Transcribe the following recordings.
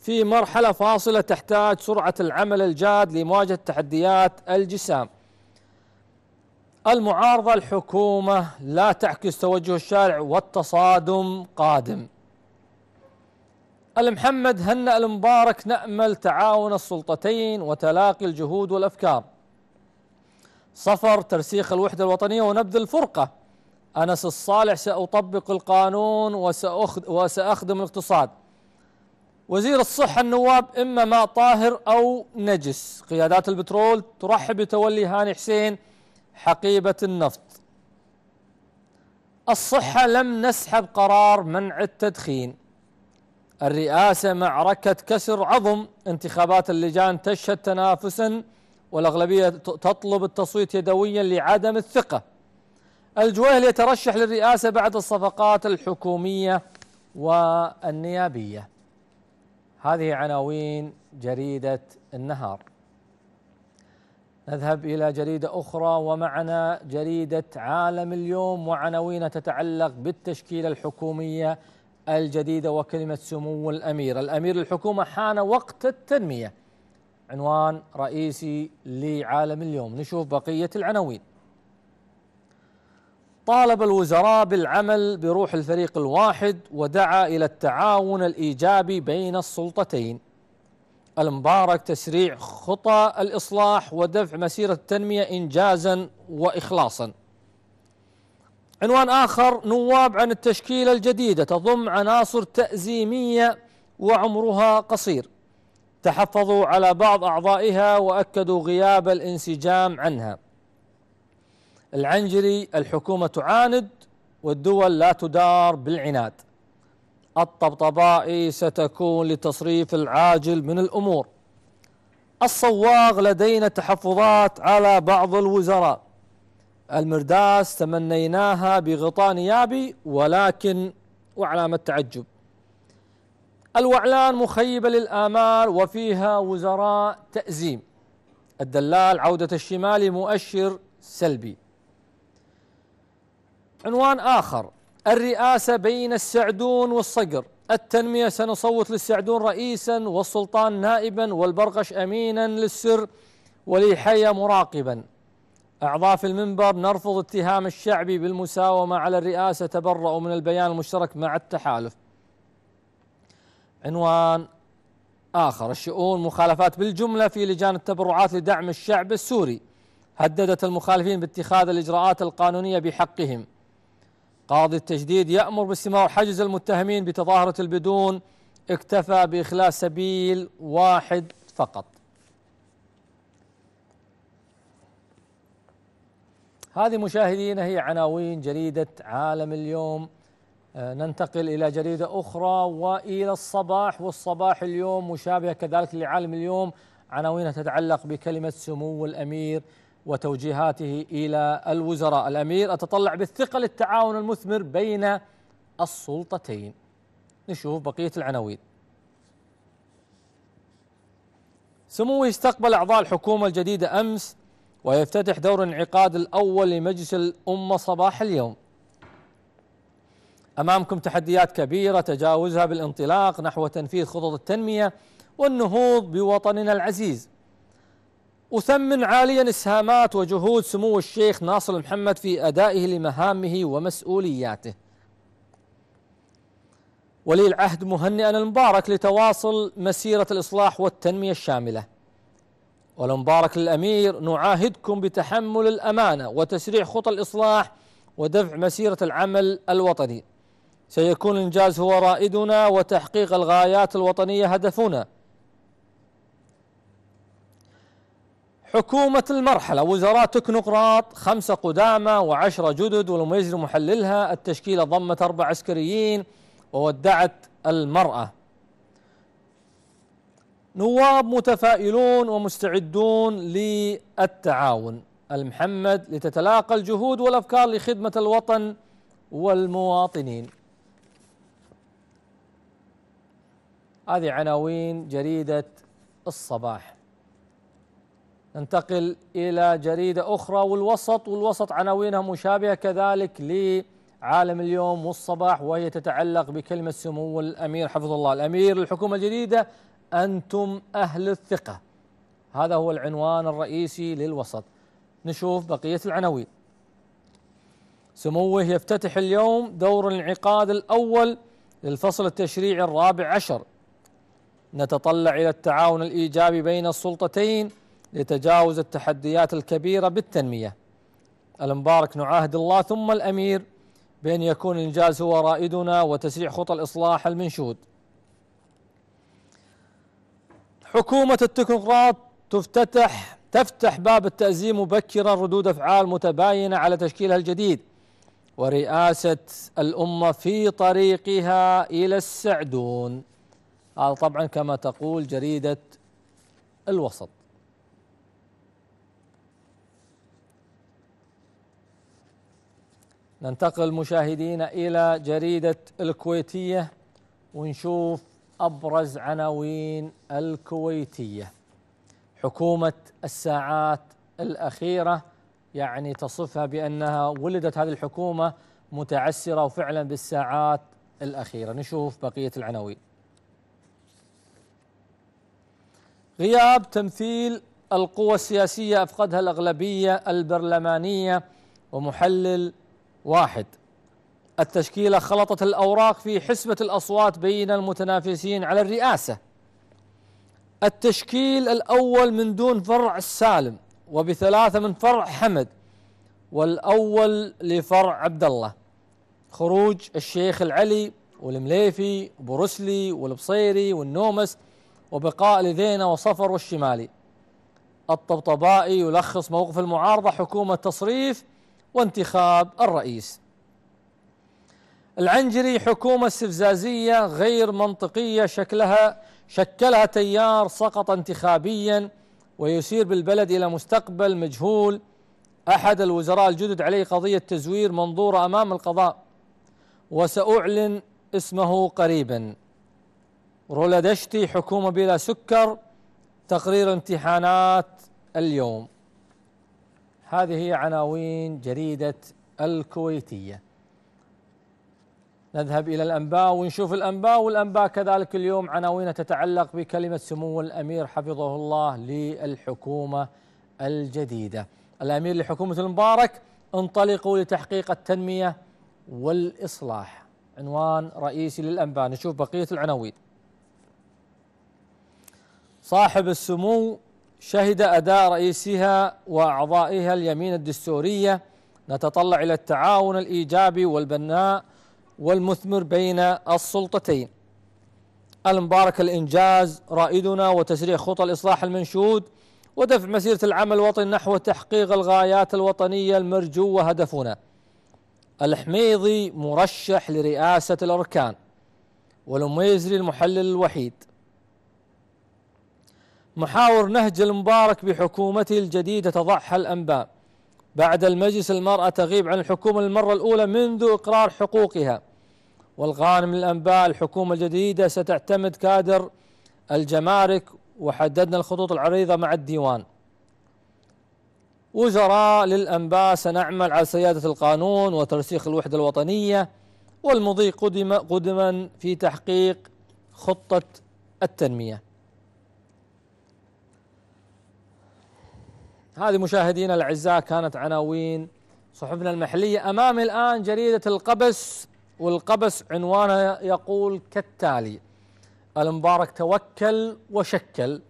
في مرحلة فاصلة تحتاج سرعة العمل الجاد لمواجهة تحديات الجسام. المعارضة الحكومة لا تعكس توجه الشارع والتصادم قادم. المحمد هنأ المبارك نأمل تعاون السلطتين وتلاقي الجهود والأفكار. صفر ترسيخ الوحدة الوطنية ونبذ الفرقة. أنس الصالح سأطبق القانون وسأخدم الاقتصاد. وزير الصحة النواب إما ماء طاهر أو نجس قيادات البترول ترحب بتولي هاني حسين حقيبة النفط الصحة لم نسحب قرار منع التدخين الرئاسة معركة كسر عظم انتخابات اللجان تشهد تنافسا والأغلبية تطلب التصويت يدويا لعدم الثقة الجويهل يترشح للرئاسة بعد الصفقات الحكومية والنيابية هذه عناوين جريدة النهار نذهب إلى جريدة أخرى ومعنا جريدة عالم اليوم وعناوينها تتعلق بالتشكيلة الحكومية الجديدة وكلمة سمو الأمير الأمير الحكومة حان وقت التنمية عنوان رئيسي لعالم اليوم نشوف بقية العناوين طالب الوزراء بالعمل بروح الفريق الواحد ودعا إلى التعاون الإيجابي بين السلطتين المبارك تسريع خطى الإصلاح ودفع مسيرة التنمية إنجازا وإخلاصا عنوان آخر نواب عن التشكيلة الجديدة تضم عناصر تأزيمية وعمرها قصير تحفظوا على بعض أعضائها وأكدوا غياب الانسجام عنها العنجري الحكومة تعاند والدول لا تدار بالعناد الطبطبائي ستكون لتصريف العاجل من الأمور الصواغ لدينا تحفظات على بعض الوزراء المرداس تمنيناها بغطاء نيابي ولكن وعلامة تعجب الوعلان مخيبة للآمال وفيها وزراء تأزيم الدلال عودة الشمال مؤشر سلبي عنوان آخر الرئاسة بين السعدون والصقر التنمية سنصوت للسعدون رئيسا والسلطان نائبا والبرقش أمينا للسر وليحيى مراقبا أعضاء في المنبر نرفض اتهام الشعبي بالمساومة على الرئاسة تبرأوا من البيان المشترك مع التحالف عنوان آخر الشؤون مخالفات بالجملة في لجان التبرعات لدعم الشعب السوري هددت المخالفين باتخاذ الإجراءات القانونية بحقهم قاضي التجديد يأمر باستماع حجز المتهمين بتظاهرة البدون اكتفى بإخلاء سبيل واحد فقط هذه مشاهدينا هي عناوين جريدة عالم اليوم آه، ننتقل إلى جريدة أخرى وإلى الصباح والصباح اليوم مشابهة كذلك لعالم اليوم عناوينها تتعلق بكلمة سمو الأمير وتوجيهاته إلى الوزراء الأمير أتطلع بالثقة للتعاون المثمر بين السلطتين نشوف بقية العناوين سموه استقبل أعضاء الحكومة الجديدة أمس ويفتتح دور انعقاد الأول لمجلس الأمة صباح اليوم أمامكم تحديات كبيرة تجاوزها بالانطلاق نحو تنفيذ خطط التنمية والنهوض بوطننا العزيز أثمن عاليا إسهامات وجهود سمو الشيخ ناصر محمد في أدائه لمهامه ومسؤولياته ولي العهد مهنئا المبارك لتواصل مسيرة الإصلاح والتنمية الشاملة والمبارك للأمير نعاهدكم بتحمل الأمانة وتسريع خطى الإصلاح ودفع مسيرة العمل الوطني سيكون الإنجاز هو رائدنا وتحقيق الغايات الوطنية هدفنا حكومة المرحلة وزراء تكنوقراط خمسة قدامى وعشرة جدد والمميز محللها التشكيلة ضمت أربع عسكريين وودعت المرأة نواب متفائلون ومستعدون للتعاون المحمد لتتلاقى الجهود والأفكار لخدمة الوطن والمواطنين هذه عناوين جريدة الصباح ننتقل إلى جريدة أخرى والوسط والوسط عناوينها مشابهة كذلك لعالم اليوم والصباح وهي تتعلق بكلمة سمو الأمير حفظ الله الأمير الحكومة الجديدة أنتم أهل الثقة هذا هو العنوان الرئيسي للوسط نشوف بقية العناوين سموه يفتتح اليوم دور الانعقاد الأول للفصل التشريعي الرابع عشر نتطلع إلى التعاون الإيجابي بين السلطتين لتجاوز التحديات الكبيرة بالتنمية المبارك نعاهد الله ثم الأمير بأن يكون الإنجاز هو رائدنا وتسريع خطى الإصلاح المنشود حكومة التكنوقراط تفتتح تفتح باب التأزيم مبكرا ردود أفعال متباينة على تشكيلها الجديد ورئاسة الأمة في طريقها إلى السعدون هذا طبعا كما تقول جريدة الوسط ننتقل مشاهدينا إلى جريدة الكويتية ونشوف أبرز عناوين الكويتية حكومة الساعات الأخيرة يعني تصفها بأنها ولدت هذه الحكومة متعسرة وفعلا بالساعات الأخيرة نشوف بقية العناوين غياب تمثيل القوى السياسية أفقدها الأغلبية البرلمانية ومحلل واحد التشكيلة خلطت الأوراق في حسبة الأصوات بين المتنافسين على الرئاسة التشكيل الأول من دون فرع السالم وبثلاثة من فرع حمد والأول لفرع عبد الله خروج الشيخ العلي والمليفي وبرسلي والبصيري والنومس وبقاء لذينة وصفر والشمالي الطبطبائي يلخص موقف المعارضة حكومة تصريف وانتخاب الرئيس العنجري حكومة استفزازية غير منطقية شكلها شكلها تيار سقط انتخابيا ويسير بالبلد إلى مستقبل مجهول أحد الوزراء الجدد عليه قضية تزوير منظورة أمام القضاء وسأعلن اسمه قريبا رولدشتي حكومة بلا سكر تقرير امتحانات اليوم هذه هي عناوين جريدة الكويتية نذهب إلى الأنباء ونشوف الأنباء والأنباء كذلك اليوم عناوينها تتعلق بكلمة سمو الأمير حفظه الله للحكومة الجديدة الأمير لحكومة المبارك انطلقوا لتحقيق التنمية والإصلاح عنوان رئيسي للأنباء نشوف بقية العناوين صاحب السمو شهد أداء رئيسها وأعضائها اليمين الدستورية نتطلع إلى التعاون الإيجابي والبناء والمثمر بين السلطتين المبارك الإنجاز رائدنا وتسريع خطى الإصلاح المنشود ودفع مسيرة العمل الوطني نحو تحقيق الغايات الوطنية المرجوة وهدفنا الحميضي مرشح لرئاسة الأركان والميزري المحلل الوحيد محاور نهج المبارك بحكومته الجديدة تضعها الأنباء بعد المجلس المرأة تغيب عن الحكومة المرة الأولى منذ إقرار حقوقها والغانم للأنباء الأنباء الحكومة الجديدة ستعتمد كادر الجمارك وحددنا الخطوط العريضة مع الديوان وزراء للأنباء سنعمل على سيادة القانون وترسيخ الوحدة الوطنية والمضي قدما في تحقيق خطة التنميه هذه مشاهدينا الأعزاء كانت عناوين صحفنا المحلية أمامي الآن جريدة القبس والقبس عنوانها يقول كالتالي المبارك توكل وشكل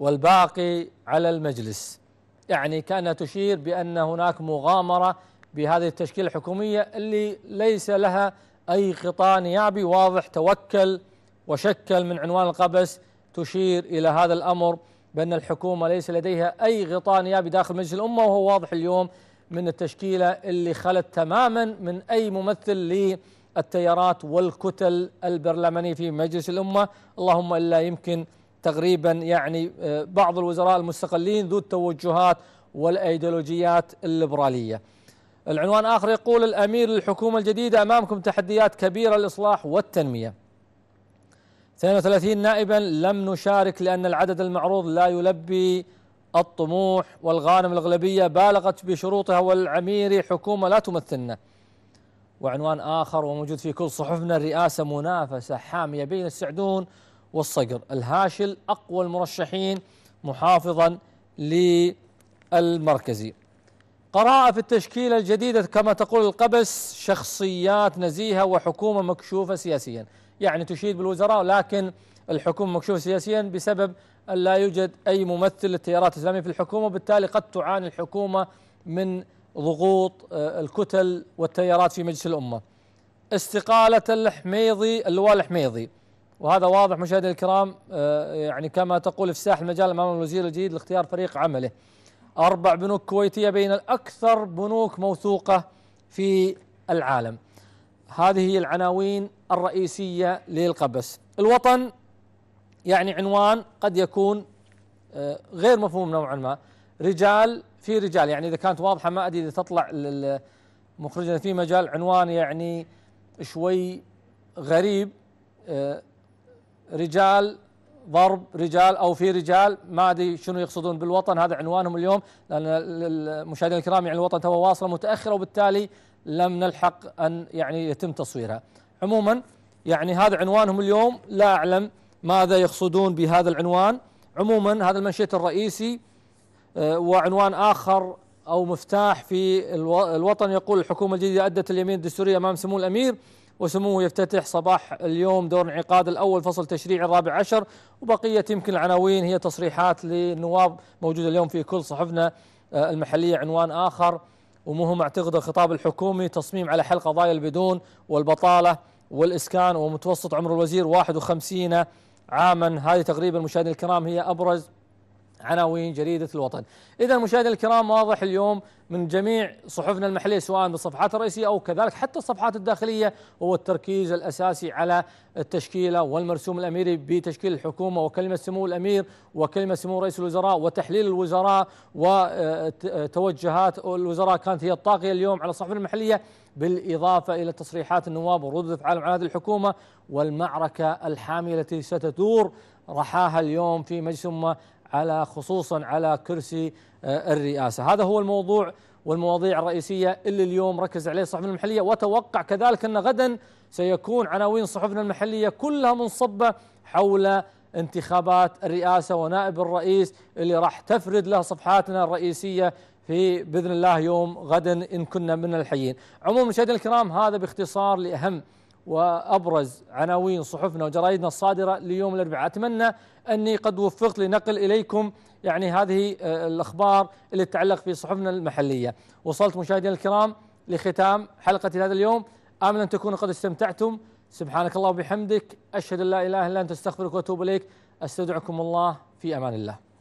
والباقي على المجلس يعني كانها تشير بأن هناك مغامرة بهذه التشكيلة الحكومية اللي ليس لها أي خطا نيابي واضح توكل وشكل من عنوان القبس تشير إلى هذا الأمر بأن الحكومة ليس لديها أي غطاء نيابي داخل مجلس الأمة وهو واضح اليوم من التشكيلة اللي خلت تماما من أي ممثل للتيارات والكتل البرلمانية في مجلس الأمة اللهم إلا يمكن تقريبا يعني آه، بعض الوزراء المستقلين ذو التوجهات والأيديولوجيات الليبرالية العنوان آخر يقول الأمير للحكومة الجديدة أمامكم تحديات كبيرة للإصلاح والتنمية 32 نائبا لم نشارك لأن العدد المعروض لا يلبي الطموح والغانم الأغلبية بالغت بشروطها والعميري حكومة لا تمثلنا وعنوان آخر وموجود في كل صحفنا الرئاسة منافسة حامية بين السعدون والصقر الهاشل أقوى المرشحين محافظا للمركزي قراءة في التشكيلة الجديدة كما تقول القبس شخصيات نزيهة وحكومة مكشوفة سياسيا يعني تشيد بالوزراء لكن الحكومة مكشوفة سياسيا بسبب أن لا يوجد أي ممثل للتيارات الإسلامية في الحكومة وبالتالي قد تعاني الحكومة من ضغوط آه، الكتل والتيارات في مجلس الأمة استقالة الحميضي اللواء الحميضي وهذا واضح مشاهدينا الكرام آه، يعني كما تقول افساح المجال امام الوزير الجديد لاختيار فريق عمله. اربع بنوك كويتيه بين الاكثر بنوك موثوقه في العالم. هذه هي العناوين الرئيسية للقبس الوطن يعني عنوان قد يكون آه، غير مفهوم نوعا ما رجال في رجال يعني إذا كانت واضحة ما أدري إذا تطلع مخرجنا في مجال عنوان يعني شوي غريب آه، رجال ضرب رجال او في رجال ما ادري شنو يقصدون بالوطن هذا عنوانهم اليوم لان المشاهدين الكرام يعني الوطن تو واصله متاخره وبالتالي لم نلحق أن يعني يتم تصويرها عموما يعني هذا عنوانهم اليوم لا أعلم ماذا يقصدون بهذا العنوان عموما هذا المنشيت الرئيسي آه، وعنوان آخر أو مفتاح في الوطن يقول الحكومة الجديدة أدت اليمين الدستورية أمام سمو الأمير وسموه يفتتح صباح اليوم دور انعقاد الأول فصل تشريع الرابع عشر وبقية يمكن العناوين هي تصريحات للنواب موجودة اليوم في كل صحفنا آه، المحلية عنوان آخر ومهم اعتقد الخطاب الحكومي تصميم على حل قضايا البدون والبطالة والإسكان ومتوسط عمر الوزير 51 عاما هذه تقريبا مشاهدينا الكرام هي أبرز عناوين جريدة الوطن إذا مشاهدينا الكرام واضح اليوم من جميع صحفنا المحلية سواء بالصفحات الرئيسية أو كذلك حتى الصفحات الداخلية هو التركيز الأساسي على التشكيلة والمرسوم الأميري بتشكيل الحكومة وكلمة سمو الأمير وكلمة سمو رئيس الوزراء وتحليل الوزراء وتوجهات الوزراء كانت هي الطاغية اليوم على الصحف المحلية بالإضافة إلى تصريحات النواب وردود أفعالهم على هذه الحكومة والمعركة الحامية التي ستدور رحاها اليوم في مجلس الأمة على خصوصا على كرسي آه، الرئاسة هذا هو الموضوع والمواضيع الرئيسية اللي اليوم ركز عليه صحفنا المحلية وتوقع كذلك أن غدا سيكون عناوين صحفنا المحلية كلها منصبة حول انتخابات الرئاسة ونائب الرئيس اللي راح تفرد له صفحاتنا الرئيسية في باذن الله يوم غدا ان كنا من الحيين. عموما مشاهدينا الكرام هذا باختصار لاهم وأبرز عناوين صحفنا وجرائدنا الصادرة ليوم الأربعاء أتمنى أني قد وفقت لنقل إليكم يعني هذه آه، الأخبار اللي تتعلق في صحفنا المحلية وصلت مشاهدينا الكرام لختام حلقة هذا اليوم آمل أن تكونوا قد استمتعتم سبحانك الله وبحمدك أشهد أن لا إله إلا أنت أستغفرك وأتوب إليك أستودعكم الله في أمان الله